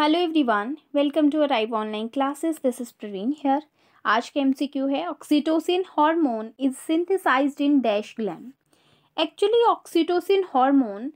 hello everyone welcome to arrive online classes this is Praveen here आज का MCQ है oxytocin hormone is synthesised in dash gland actually oxytocin hormone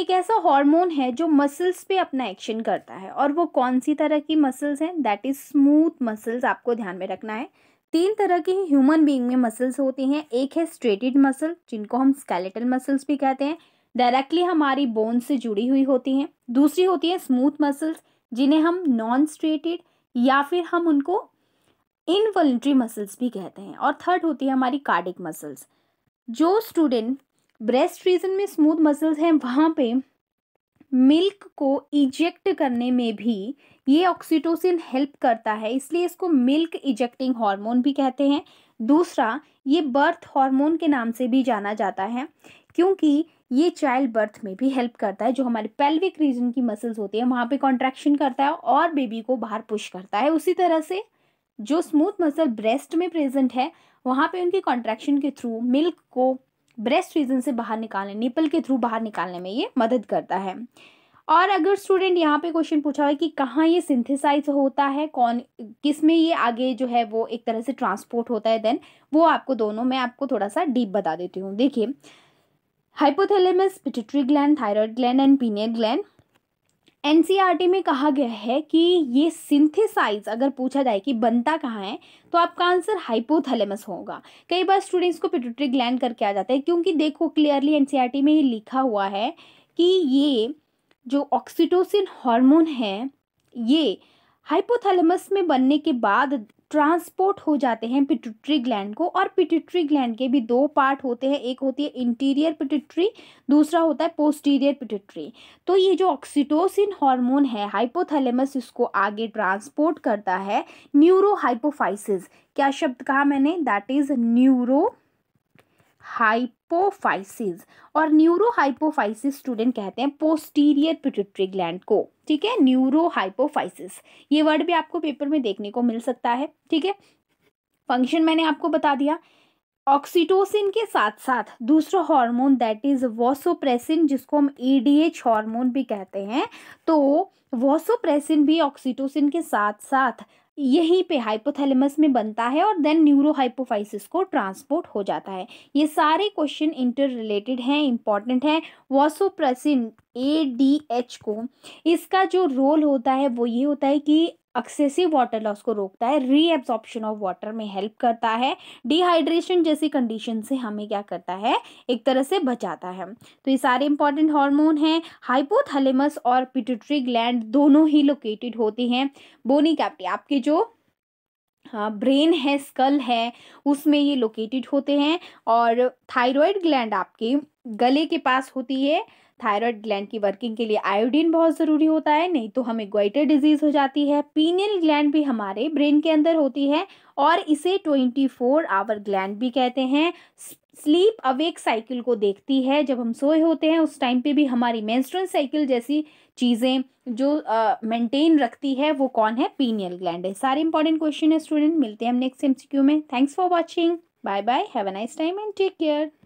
एक ऐसा hormone है जो muscles पे अपना एक्शन करता है और वो कौन सी तरह की मसल्स हैं दैट इज़ स्मूथ मसल्स आपको ध्यान में रखना है तीन तरह की ह्यूमन बींग में मसल्स होते हैं एक है स्ट्रेटेड मसल जिनको हम स्केलेटल मसल्स भी कहते हैं डायरेक्टली हमारी बोन से जुड़ी हुई होती हैं दूसरी होती है स्मूथ मसल्स जिन्हें हम नॉन स्ट्रेटेड या फिर हम उनको इनवॉल्ट्री मसल्स भी कहते हैं और थर्ड होती है हमारी कार्डिक मसल्स जो स्टूडेंट ब्रेस्ट रीजन में स्मूथ मसल्स हैं वहाँ पे मिल्क को इजेक्ट करने में भी ये ऑक्सीटोसिन हेल्प करता है इसलिए इसको मिल्क इजेक्टिंग हार्मोन भी कहते हैं दूसरा ये बर्थ हार्मोन के नाम से भी जाना जाता है क्योंकि ये चाइल्ड बर्थ में भी हेल्प करता है जो हमारे पेल्विक रीजन की मसल्स होती है वहाँ पे कॉन्ट्रैक्शन करता है और बेबी को बाहर पुश करता है उसी तरह से जो स्मूथ मसल ब्रेस्ट में प्रेजेंट है वहाँ पे उनकी कॉन्ट्रैक्शन के थ्रू मिल्क को ब्रेस्ट रीजन से बाहर निकालने निपल के थ्रू बाहर निकालने में ये मदद करता है और अगर स्टूडेंट यहाँ पे क्वेश्चन पूछा हुआ है कि कहाँ ये सिंथेसाइज होता है कौन किस में ये आगे जो है वो एक तरह से ट्रांसपोर्ट होता है देन वो आपको दोनों मैं आपको थोड़ा सा डीप बता देती हूँ देखिए hypothalamus pituitary gland thyroid gland and pineal gland एन में कहा गया है कि ये सिंथेसाइज अगर पूछा जाए कि बनता कहाँ है तो आपका आंसर हाइपोथैलेमस होगा कई बार स्टूडेंट्स को पिट्यूटरी ग्लैंड करके आ जाते हैं क्योंकि देखो क्लियरली एन में ये लिखा हुआ है कि ये जो ऑक्सीटोसिन हार्मोन है ये हाइपोथैलेमस में बनने के बाद ट्रांसपोर्ट हो जाते हैं पिटिट्री ग्लैंड को और पिटिट्री ग्लैंड के भी दो पार्ट होते हैं एक होती है इंटीरियर पिटिट्री दूसरा होता है पोस्टीरियर पिटिट्री तो ये जो ऑक्सीटोसिन हार्मोन है हाइपोथैलेमस इसको आगे ट्रांसपोर्ट करता है न्यूरो हाइपोफाइसिस क्या शब्द कहा मैंने that is neurohypophysis और न्यूरोहाइपोफाइसिस स्टूडेंट कहते हैं पोस्टीरियर पिट्यूटरी ग्लैंड को ठीक है न्यूरोहाइपोफाइसिस ये वर्ड भी आपको पेपर में देखने को मिल सकता है ठीक है फंक्शन मैंने आपको बता दिया ऑक्सीटोसिन के साथ साथ दूसरा हार्मोन दैट इज वॉसोप्रेसिन जिसको हम एडीएच हार्मोन भी कहते हैं तो वॉसोप्रेसिन भी ऑक्सीटोसिन के साथ साथ यहीं पे हाइपोथैलेमस में बनता है और देन न्यूरोहाइपोफाइसिस को ट्रांसपोर्ट हो जाता है ये सारे क्वेश्चन इंटर रिलेटेड हैं इंपॉर्टेंट हैं वॉसोप्रेसिन ए डी एच को इसका जो रोल होता है वो ये होता है कि एक्सेसिव वाटर लॉस को रोकता है रीएब्जॉर्प्शन ऑफ वाटर में हेल्प करता है डिहाइड्रेशन जैसी कंडीशन से हमें क्या करता है एक तरह से बचाता है तो ये सारे इंपॉर्टेंट हार्मोन हैं हाइपोथैलेमस और पिट्यूटरी ग्लैंड दोनों ही लोकेटेड होते हैं बोनी कैप्टी आपके जो हाँ ब्रेन है स्कल है उसमें ये लोकेटेड होते हैं और थायराइड ग्लैंड आपके गले के पास होती है थायराइड ग्लैंड की वर्किंग के लिए आयोडीन बहुत ज़रूरी होता है नहीं तो हमें ग्वाइटर डिजीज़ हो जाती है पीनियल ग्लैंड भी हमारे ब्रेन के अंदर होती है और इसे ट्वेंटी फोर आवर ग्लैंड भी कहते हैं स्लीप अवेक साइकिल को देखती है जब हम सोए होते हैं उस टाइम पे भी हमारी मेंस्ट्रुअल साइकिल जैसी चीज़ें जो मेंटेन रखती है वो कौन है पीनियल ग्लैंड है सारे इंपॉर्टेंट क्वेश्चन है स्टूडेंट मिलते हैं हम नेक्स्ट एम में thanks for watching bye bye have a nice time and take care